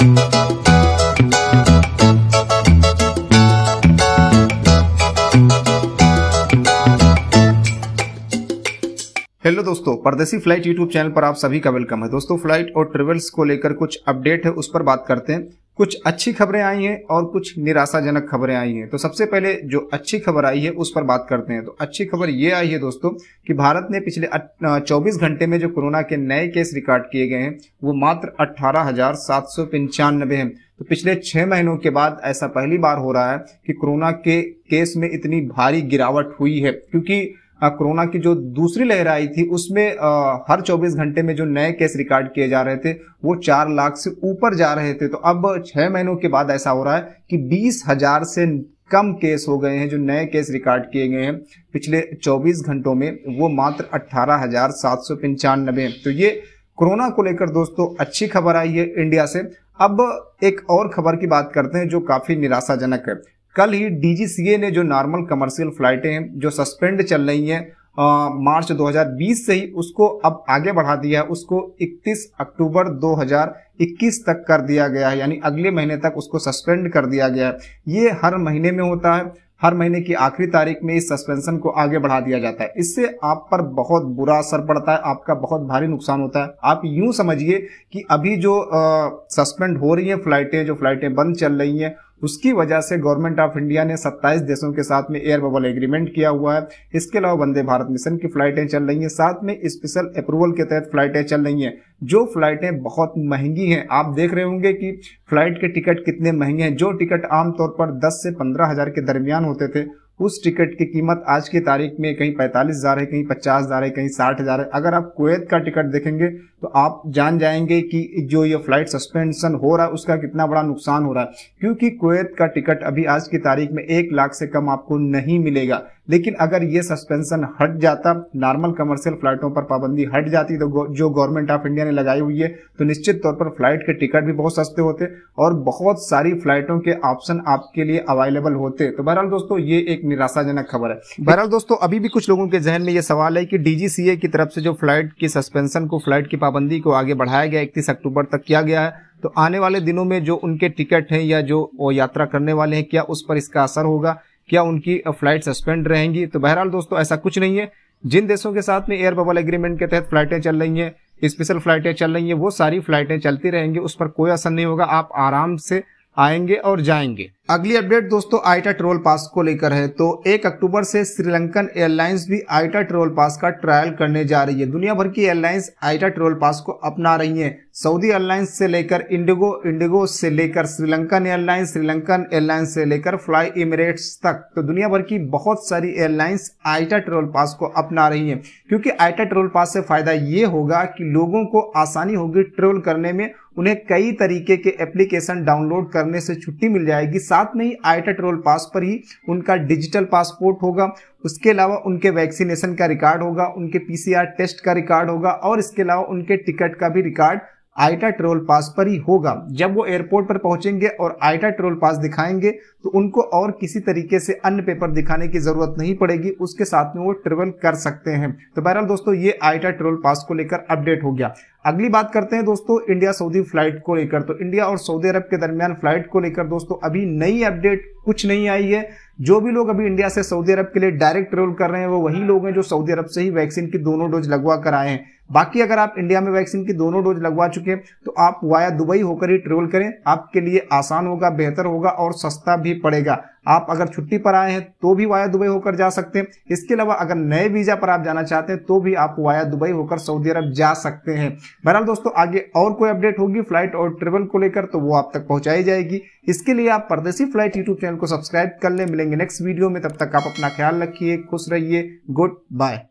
hello दोस्तों परदेसी flight YouTube channel पर आप सभी का वेलकम है दोस्तों फ्लाइट और ट्रेवल्स को लेकर कुछ अपडेट है उस पर बात करते हैं कुछ अच्छी खबरें आई हैं और कुछ निराशाजनक खबरें आई हैं तो सबसे पहले जो अच्छी खबर आई है उस पर बात करते हैं तो अच्छी खबर ये आई है दोस्तों कि भारत ने पिछले 24 घंटे में जो कोरोना के नए केस रिकॉर्ड किए गए हैं वो मात्र अट्ठारह हैं तो पिछले छह महीनों के बाद ऐसा पहली बार हो रहा है कि कोरोना के केस में इतनी भारी गिरावट हुई है क्योंकि हाँ, कोरोना की जो दूसरी लहर आई थी उसमें हर 24 घंटे में जो नए केस रिकॉर्ड किए जा रहे थे वो चार लाख से ऊपर जा रहे थे तो अब छह महीनों के बाद ऐसा हो रहा है कि बीस हजार से कम केस हो गए हैं जो नए केस रिकॉर्ड किए गए हैं पिछले 24 घंटों में वो मात्र अट्ठारह हजार सात सौ पंचानबे तो ये कोरोना को लेकर दोस्तों अच्छी खबर आई है इंडिया से अब एक और खबर की बात करते हैं जो काफी निराशाजनक है कल ही डीजीसीए ने जो नॉर्मल कमर्शियल फ्लाइटें हैं जो सस्पेंड चल रही हैं मार्च 2020 से ही उसको अब आगे बढ़ा दिया है उसको 31 अक्टूबर 2021 तक कर दिया गया है यानी अगले महीने तक उसको सस्पेंड कर दिया गया है ये हर महीने में होता है हर महीने की आखिरी तारीख में इस सस्पेंशन को आगे बढ़ा दिया जाता है इससे आप पर बहुत बुरा असर पड़ता है आपका बहुत भारी नुकसान होता है आप यूं समझिए कि अभी जो सस्पेंड हो रही हैं फ्लाइटें जो फ्लाइटें बंद चल रही हैं उसकी वजह से गवर्नमेंट ऑफ इंडिया ने 27 देशों के साथ में एयर बबल एग्रीमेंट किया हुआ है इसके अलावा वंदे भारत मिशन की फ्लाइटें चल रही हैं साथ में स्पेशल अप्रूवल के तहत फ्लाइटें चल रही हैं जो फ्लाइटें बहुत महंगी हैं आप देख रहे होंगे कि फ्लाइट के टिकट कितने महंगे हैं जो टिकट आमतौर पर दस से पंद्रह हजार के दरमियान होते थे उस टिकट की कीमत आज की तारीख में कहीं पैंतालीस हज़ार है कहीं पचास हज़ार है कहीं साठ हज़ार है अगर आप कुवैत का टिकट देखेंगे तो आप जान जाएंगे कि जो ये फ्लाइट सस्पेंशन हो रहा है उसका कितना बड़ा नुकसान हो रहा है क्योंकि कुवैत का टिकट अभी आज की तारीख में एक लाख से कम आपको नहीं मिलेगा लेकिन अगर ये सस्पेंशन हट जाता नॉर्मल कमर्शियल फ्लाइटों पर पाबंदी हट जाती तो जो गवर्नमेंट ऑफ इंडिया ने लगाई हुई है तो निश्चित तौर पर फ्लाइट के टिकट भी बहुत सस्ते होते और बहुत सारी फ्लाइटों के ऑप्शन आपके लिए अवेलेबल होते तो बहरहाल दोस्तों ये एक निराशाजनक खबर है बहरहाल दोस्तों अभी भी कुछ लोगों के जहन में यह सवाल है कि डीजीसीए की तरफ से जो फ्लाइट की सस्पेंशन को फ्लाइट की पाबंदी को आगे बढ़ाया गया इकतीस अक्टूबर तक किया गया है तो आने वाले दिनों में जो उनके टिकट हैं या जो वो यात्रा करने वाले हैं क्या उस पर इसका असर होगा क्या उनकी फ्लाइट सस्पेंड रहेंगी तो बहरहाल दोस्तों ऐसा कुछ नहीं है जिन देशों के साथ में एयर बबल एग्रीमेंट के तहत फ्लाइटें चल रही हैं स्पेशल फ्लाइटें चल रही हैं वो सारी फ्लाइटें चलती रहेंगी उस पर कोई असर नहीं होगा आप आराम से आएंगे और जाएंगे अगली अपडेट दोस्तों आईटा ट्रोल पास को लेकर है तो एक अक्टूबर से श्रीलंकन एयरलाइंस भी आईटा ट्रोल पास का ट्रायल करने जा रही है दुनिया भर की एयरलाइंस आईटा ट्रोल पास को अपना रही हैं सऊदी एयरलाइंस से लेकर इंडिगो इंडिगो से लेकर श्रीलंकन एयरलाइंस श्रीलंकन एयरलाइंस से लेकर फ्लाई इमिरेट्स तक तो दुनिया भर की बहुत सारी एयरलाइंस आईटा ट्रोल पास को अपना रही है क्योंकि आईटा ट्रोल पास से फायदा ये होगा कि लोगों को आसानी होगी ट्रोल करने में उन्हें कई तरीके के एप्लीकेशन डाउनलोड करने से छुट्टी मिल जाएगी साथ साथ में ही आई टोल पास पर ही उनका डिजिटल पासपोर्ट होगा उसके अलावा उनके वैक्सीनेशन का रिकॉर्ड होगा उनके पीसीआर टेस्ट का रिकॉर्ड होगा और इसके अलावा उनके टिकट का भी रिकॉर्ड आईटा ट्रोल पास पर ही होगा जब वो एयरपोर्ट पर पहुंचेंगे और आईटा ट्रोल पास दिखाएंगे तो उनको और किसी तरीके से अन्य पेपर दिखाने की जरूरत नहीं पड़ेगी उसके साथ में वो ट्रेवल कर सकते हैं तो बहरहाल दोस्तों ये आईटा ट्रोल पास को लेकर अपडेट हो गया अगली बात करते हैं दोस्तों इंडिया सऊदी फ्लाइट को लेकर तो इंडिया और सऊदी अरब के दरमियान फ्लाइट को लेकर दोस्तों अभी नई अपडेट कुछ नहीं आई है जो भी लोग अभी इंडिया से सऊदी अरब के लिए डायरेक्ट ट्रेवल कर रहे हैं वो वही लोग हैं जो सऊदी अरब से ही वैक्सीन की दोनों डोज लगवा कर आए हैं बाकी अगर आप इंडिया में वैक्सीन की दोनों डोज लगवा चुके हैं तो आप वाया दुबई होकर ही ट्रेवल करें आपके लिए आसान होगा बेहतर होगा और सस्ता भी पड़ेगा आप अगर छुट्टी पर आए हैं तो भी वाया दुबई होकर जा सकते हैं इसके अलावा अगर नए वीजा पर आप जाना चाहते हैं तो भी आप वाया दुबई होकर सऊदी अरब जा सकते हैं बहरहाल दोस्तों आगे और कोई अपडेट होगी फ्लाइट और ट्रेवल को लेकर तो वो आप तक पहुंचाई जाएगी इसके लिए आप परदेसी फ्लाइट यूट्यूब चैनल को सब्सक्राइब कर ले मिलेंगे नेक्स्ट वीडियो में तब तक आप अपना ख्याल रखिए खुश रहिए गुड बाय